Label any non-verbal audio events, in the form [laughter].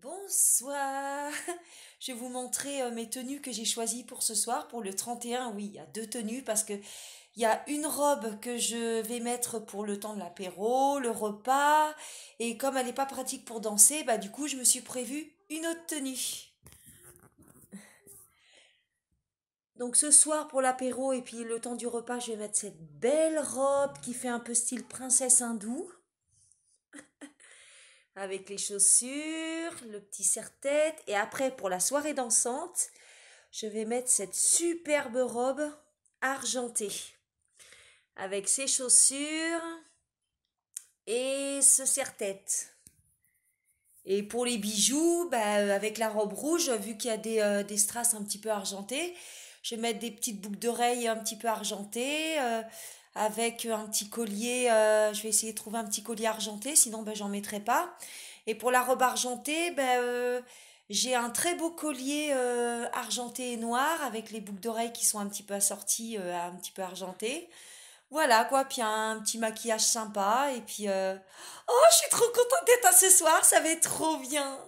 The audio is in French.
Bonsoir [laughs] Je vais vous montrer euh, mes tenues que j'ai choisies pour ce soir, pour le 31. Oui, il y a deux tenues parce que il y a une robe que je vais mettre pour le temps de l'apéro, le repas, et comme elle n'est pas pratique pour danser, bah du coup je me suis prévu une autre tenue. Donc ce soir pour l'apéro et puis le temps du repas, je vais mettre cette belle robe qui fait un peu style princesse hindoue avec les chaussures, le petit serre-tête. Et après, pour la soirée dansante, je vais mettre cette superbe robe argentée avec ses chaussures et ce serre-tête. Et pour les bijoux, bah, euh, avec la robe rouge, vu qu'il y a des, euh, strass un petit peu argentées, je vais mettre des petites boucles d'oreilles un petit peu argentées. Euh, avec un petit collier, euh, je vais essayer de trouver un petit collier argenté, sinon ben, j'en mettrai pas. Et pour la robe argentée, ben, euh, j'ai un très beau collier euh, argenté et noir avec les boucles d'oreilles qui sont un petit peu assorties, un petit peu argentées. Voilà quoi, puis un petit maquillage sympa et puis oh je suis trop contente d'être à ce soir, ça va être trop bien.